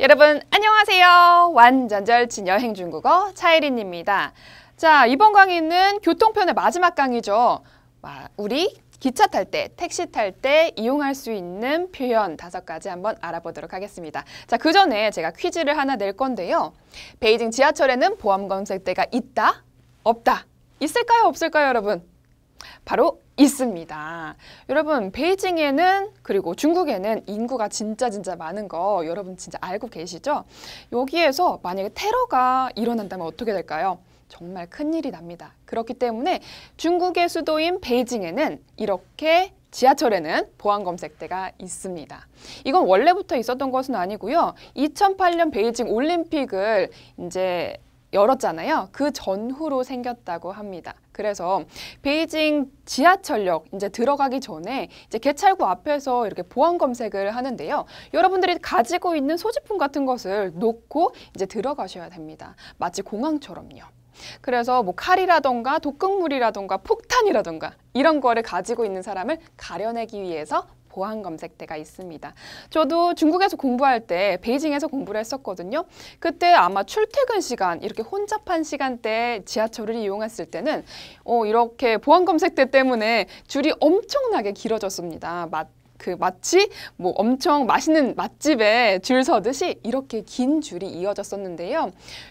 여러분 안녕하세요. 완전절친 여행 중국어 차예린입니다. 자 이번 강의는 교통편의 마지막 강의죠. 우리 기차 탈 때, 택시 탈 때 이용할 수 있는 표현 다섯 가지 한번 알아보도록 하겠습니다. 자, 그 전에 제가 퀴즈를 하나 낼 건데요. 베이징 지하철에는 보험 검색대가 있다, 없다, 있을까요, 없을까요, 여러분? 바로 있습니다. 여러분 베이징에는 그리고 중국에는 인구가 진짜 진짜 많은 거 여러분 진짜 알고 계시죠? 여기에서 만약에 테러가 일어난다면 어떻게 될까요? 정말 큰일이 납니다. 그렇기 때문에 중국의 수도인 베이징에는 이렇게 지하철에는 보안 검색대가 있습니다. 이건 원래부터 있었던 것은 아니고요. 2008년 베이징 올림픽을 이제 열었잖아요. 그 전후로 생겼다고 합니다. 그래서 베이징 지하철역 이제 들어가기 전에 이제 개찰구 앞에서 이렇게 보안 검색을 하는데요. 여러분들이 가지고 있는 소지품 같은 것을 놓고 이제 들어가셔야 됩니다. 마치 공항처럼요. 그래서 뭐 칼이라던가 독극물이라던가 폭탄이라던가 이런 거를 가지고 있는 사람을 가려내기 위해서 보안 검색대가 있습니다. 저도 중국에서 공부할 때 베이징에서 공부를 했었거든요. 그때 아마 출퇴근 시간 이렇게 혼잡한 시간대에 지하철을 이용했을 때는 어, 이렇게 보안 검색대 때문에 줄이 엄청나게 길어졌습니다. 그 마치 뭐 엄청 맛있는 맛집에 줄 서듯이 이렇게 긴 줄이 이어졌었는데요.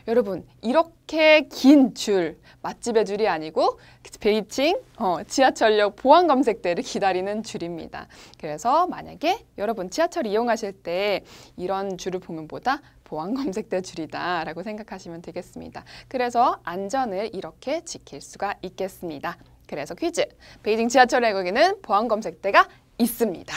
여러분 이렇게 긴 줄, 맛집의 줄이 아니고 베이징 어, 지하철역 보안 검색대를 기다리는 줄입니다. 그래서 만약에 여러분 지하철 이용하실 때 이런 줄을 보면 보다 보안 검색대 줄이다 라고 생각하시면 되겠습니다. 그래서 안전을 이렇게 지킬 수가 있겠습니다. 그래서 퀴즈! 베이징 지하철에 거기는 보안 검색대가 있습니다.